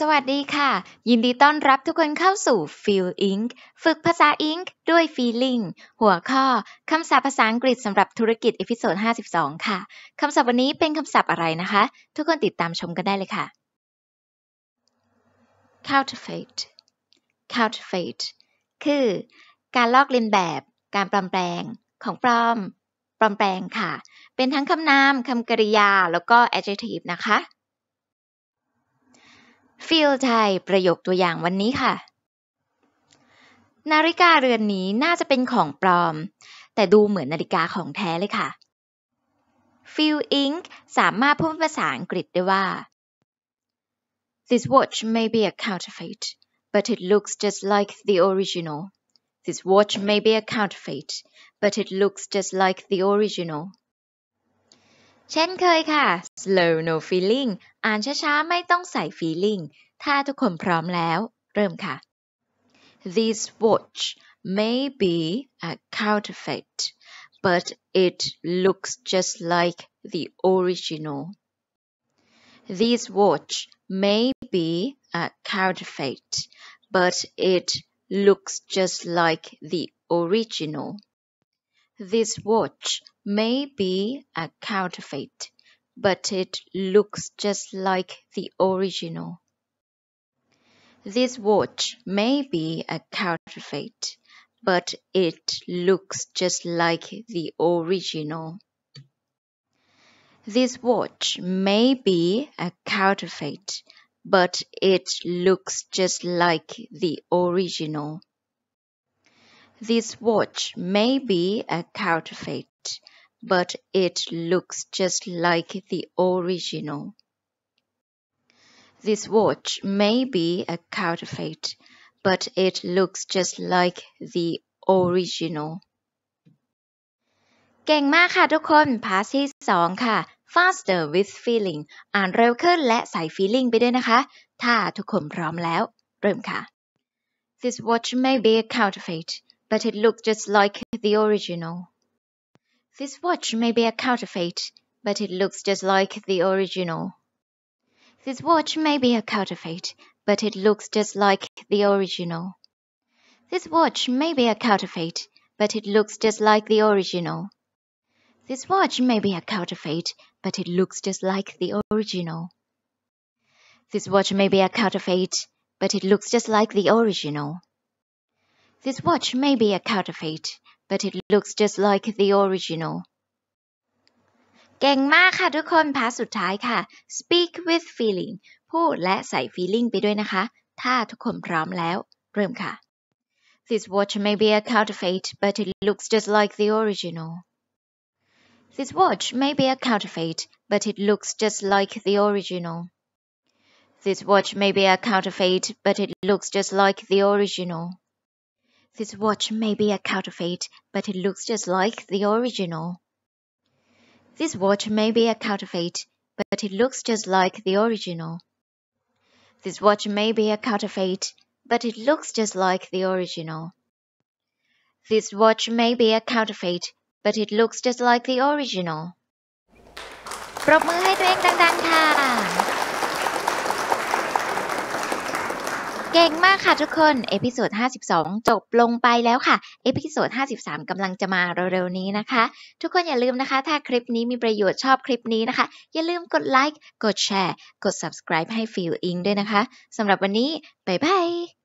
สวัสดีค่ะ ยินดีต้อนรับทุกคนเข้าสู่ Feel i n k ฝึกภาษา Inc ด้วย Feeling หัวข้อ คำศัพท์ภาษาอังกฤษสำหรับธุรกิจ เอพิโซด52 ค่ะคำศัพท์วันนี้เป็นคำศัพท์อะไรนะคะ ทุกคนติดตามชมกันได้เลยค่ะ counterfeit counterfeit คือ การลอกเลียนแบบ การปลอมแปลง ของปลอม ปลอมแปลงค่ะ เป็นทั้งคำนามคำกริยาแล้วก็ adjective นะคะฟิลไทย ประโยคตัวอย่างวันนี้ค่ะ นาฬิกาเรือนนี้น่าจะเป็นของปลอม แต่ดูเหมือนนาฬิกาของแท้เลยค่ะ Feel Inc. สามารถพูดภาษาอังกฤษได้ว่า This watch may be a counterfeit, but it looks just like the original. This watch may be a counterfeit, but it looks just like the original. เช่นเคยค่ะ slow no feeling อ่านช้าๆ ไม่ต้องใส่ feeling ถ้าทุกคนพร้อมแล้ว เริ่มค่ะ this watch may be a counterfeit but it looks just like the original this watch may be a counterfeit but it looks just like the original This watch may be a counterfeit, but it looks just like the original. This watch may be a counterfeit, but it looks just like the original. This watch may be a counterfeit, but it looks just like the original. This watch may be a counterfeit, but it looks just like the original. This watch may be a counterfeit, but it looks just like the original. เก่งมากค่ะทุกคน พาสที่สองค่ะ faster with feeling อ่านเร็วขึ้นและใส่ feeling ไปด้วยนะคะ ถ้าทุกคนพร้อมแล้ว This watch may be a counterfeit but it looked just like the original. This watch may be a counterfeit, but it looks just like the original. This watch may be a counterfeit, but it looks just like the original. This watch may be a counterfeit, but it looks just like the original. This watch may be a counterfeit, but it looks just like the original. This watch may be a counterfeit, but it looks just like the original. This watch may be a counterfeit, but it looks just like the original. เก่งมากค่ะทุกคน พาร์ทสุดท้ายค่ะ speak with feeling พูดและใส่ feeling ไปด้วยนะคะ This watch may be a counterfeit, but it looks just like the original. This watch may be a counterfeit, but it looks just like the original. This watch may be a counterfeit, but it looks just like the original. This watch may be a counterfeit, but it looks just like the original. This watch may be a counterfeit, but it looks just like the original. This watch may be a counterfeit, but it looks just like the original. This watch may be a counterfeit, but it looks just like the original. ปรบมือให้ตัวเองดังๆค่ะเก่งมากค่ะทุกคน เอพิโซด52 จบลงไปแล้วค่ะ เอพิโซด53กำลังจะมาเร็วๆนี้นะคะ ทุกคนอย่าลืมนะคะ ถ้าคลิปนี้มีประโยชน์ชอบคลิปนี้นะคะ อย่าลืมกดไลค์กดแชร์กด subscribe ให้ฟิลอิงด้วยนะคะสำหรับวันนี้ บ๊ายบาย